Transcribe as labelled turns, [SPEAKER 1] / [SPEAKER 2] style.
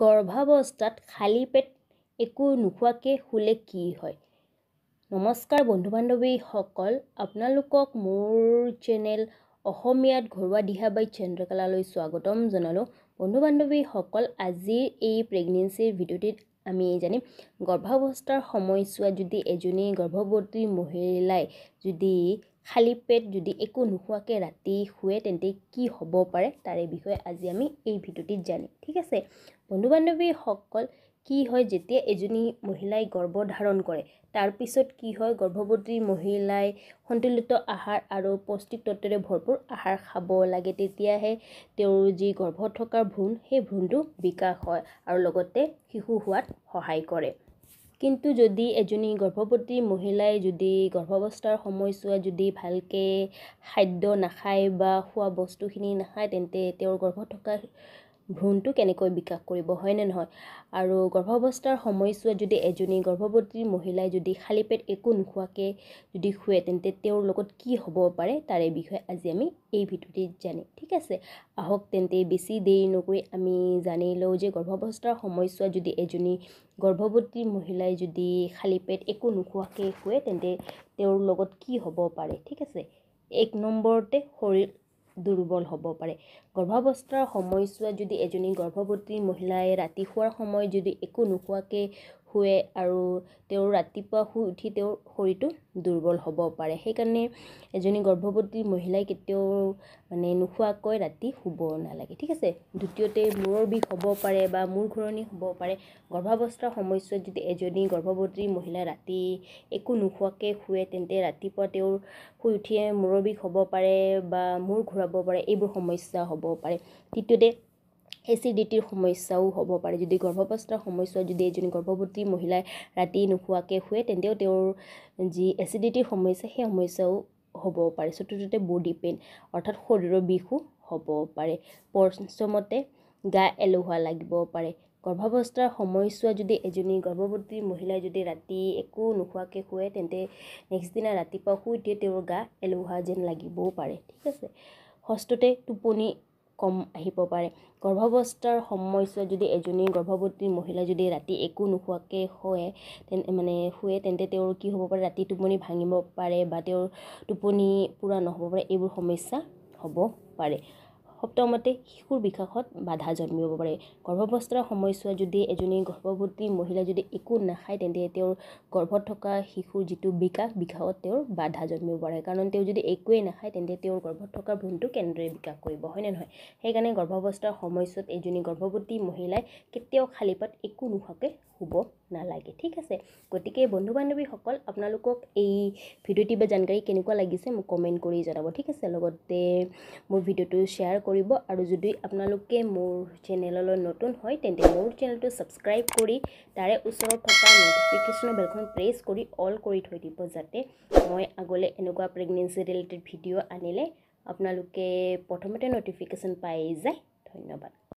[SPEAKER 1] গৰ্ভাৱস্থাত খালী পেট একো নোখোৱাকৈ শুলে কি হয় নমস্কাৰ বন্ধু বান্ধৱীসকল আপোনালোকক মোৰ চেনেল অসমীয়াত ঘৰুৱা দিহাবাই চন্দ্ৰকলালৈ স্বাগতম জনালোঁ বন্ধু বান্ধৱীসকল আজিৰ এই প্ৰেগনেঞ্চিৰ ভিডিঅ'টিত আমি জানিম গৰ্ভাৱস্থাৰ সময়ছোৱাত যদি এজনী গৰ্ভৱতী মহিলাই যদি খালী পেট যদি একো নোখোৱাকৈ ৰাতি শুৱে তেন্তে কি হ'ব পাৰে তাৰে বিষয়ে আজি আমি এই ভিডিঅ'টিত জানিম ঠিক আছে বন্ধু বান্ধৱীসকল কি হয় যেতিয়া এজনী মহিলাই গৰ্ভ ধাৰণ কৰে তাৰপিছত কি হয় গৰ্ভৱতী মহিলাই সন্তুলিত আহাৰ আৰু পৌষ্টিক তত্বৰে ভৰপূৰ আহাৰ খাব লাগে তেতিয়াহে তেওঁৰ যি গৰ্ভত থকাৰ ভ্ৰূণ সেই ভ্ৰূণটো বিকাশ হয় আৰু লগতে শিশু হোৱাত সহায় কৰে কিন্তু যদি এজনী গৰ্ভৱতী মহিলাই যদি গৰ্ভাৱস্থাৰ সময়ছোৱাত যদি ভালকৈ খাদ্য নাখায় বা খোৱা বস্তুখিনি নাখায় তেন্তে তেওঁৰ গৰ্ভত থকা ভ্ৰূণটো কেনেকৈ বিকাশ কৰিব হয়নে নহয় আৰু গৰ্ভাৱস্থাৰ সময়ছোৱাত যদি এজনী গৰ্ভৱতী মহিলাই যদি খালী পেট একো নোখোৱাকৈ যদি শুৱে তেন্তে তেওঁৰ লগত কি হ'ব পাৰে তাৰে বিষয়ে আজি আমি এই ভিডিঅ'টি জানিম ঠিক আছে আহক তেন্তে বেছি দেৰি নকৰি আমি জানি লওঁ যে গৰ্ভাৱস্থাৰ সময়ছোৱাত যদি এজনী গৰ্ভৱতী মহিলাই যদি খালী পেট একো নোখোৱাকৈ শুৱে তেন্তে তেওঁৰ লগত কি হ'ব পাৰে ঠিক আছে এক নম্বৰতে শৰীৰ দুৰ্বল হ'ব পাৰে গৰ্ভাৱস্থাৰ সময়ছোৱাত যদি এজনী গৰ্ভৱতী মহিলাই ৰাতি শোৱাৰ সময়ত যদি একো নোখোৱাকৈ শুৱে আৰু তেওঁৰ ৰাতিপুৱা শুই উঠি তেওঁৰ শৰীৰটো দুৰ্বল হ'ব পাৰে সেইকাৰণে এজনী গৰ্ভৱতী মহিলাই কেতিয়াও মানে নোখোৱাকৈ ৰাতি শুব নালাগে ঠিক আছে দ্বিতীয়তে মূৰৰ বিষ হ'ব পাৰে বা মূৰ ঘূৰণি হ'ব পাৰে গৰ্ভাৱস্থাৰ সময়ছোৱাত যদি এজনী গৰ্ভৱতী মহিলাই ৰাতি একো নোখোৱাকৈ শুৱে তেন্তে ৰাতিপুৱা তেওঁৰ শুই উঠিয়ে মূৰৰ বিষ হ'ব পাৰে বা মূৰ ঘূৰাব পাৰে এইবোৰ সমস্যা হ'ব পাৰে তৃতীয়তে এচিডিটিৰ সমস্যাও হ'ব পাৰে যদি গৰ্ভাৱস্থাৰ সমস্যা যদি এজনী গৰ্ভৱতী মহিলাই ৰাতি নোখোৱাকৈ শুৱে তেন্তেও তেওঁৰ যি এচিডিটিৰ সমস্যা সেই সমস্যাও হ'ব পাৰে চতুৰ্থতে বডি পেইন অৰ্থাৎ শৰীৰৰ বিষো হ'ব পাৰে পঞ্চমতে গা এলোহোৱা লাগিব পাৰে গৰ্ভাৱস্থাৰ সময়ছোৱা যদি এজনী গৰ্ভৱতী মহিলাই যদি ৰাতি একো নোখোৱাকৈ শুৱে তেন্তে নেক্সট দিনা ৰাতিপুৱা শুই দিয়ে তেওঁৰ গা এলোহোৱা যেন লাগিবও পাৰে ঠিক আছে ষষ্ঠতে টোপনি কম আহিব পাৰে গৰ্ভাৱস্থাৰ সময়ছোৱাত যদি এজনী গৰ্ভৱতী মহিলা যদি ৰাতি একো নোখোৱাকৈ শুৱে তেনে মানে শুৱে তেন্তে তেওঁৰ কি হ'ব পাৰে ৰাতি টোপনি ভাঙিব পাৰে বা তেওঁৰ টোপনি পূৰা নহ'ব পাৰে এইবোৰ সমস্যা হ'ব পাৰে সপ্তমতে শিশুৰ বিকাশত বাধা জন্মিব পাৰে গৰ্ভাৱস্থাৰ সময়ছোৱাত যদি এজনী গৰ্ভৱতী মহিলাই যদি একো নাখায় তেন্তে তেওঁৰ গৰ্ভত থকা শিশুৰ যিটো বিকাশ বিকাশত তেওঁৰ বাধা জন্মিব পাৰে কাৰণ তেওঁ যদি একোৱে নাখায় তেন্তে তেওঁৰ গৰ্ভত থকা ভ্ৰূণটো কেনেদৰে বিকাশ কৰিব হয়নে নহয় সেইকাৰণে গৰ্ভাৱস্থাৰ সময়ছোৱাত এজনী গৰ্ভৱতী মহিলাই কেতিয়াও খালী পাত একো নোহোৱাকৈ শুব নালাগে ঠিক আছে গতিকে বন্ধু বান্ধৱীসকল আপোনালোকক এই ভিডিঅ'টি বা জানকাৰী কেনেকুৱা লাগিছে মোক কমেণ্ট কৰি জনাব ঠিক আছে লগতে মোৰ ভিডিঅ'টো শ্বেয়াৰ কৰিব কৰিব আৰু যদি আপোনালোকে মোৰ চেনেললৈ নতুন হয় তেন্তে মোৰ চেনেলটো ছাবস্ক্ৰাইব কৰি তাৰে ওচৰত থকা ন'টিফিকেশ্যনৰ বেলখন প্ৰেছ কৰি অল কৰি থৈ দিব যাতে মই আগলৈ এনেকুৱা প্ৰেগনেঞ্চি ৰিলেটেড ভিডিঅ' আনিলে আপোনালোকে প্ৰথমতে ন'টিফিকেশ্যন পাই যায় ধন্যবাদ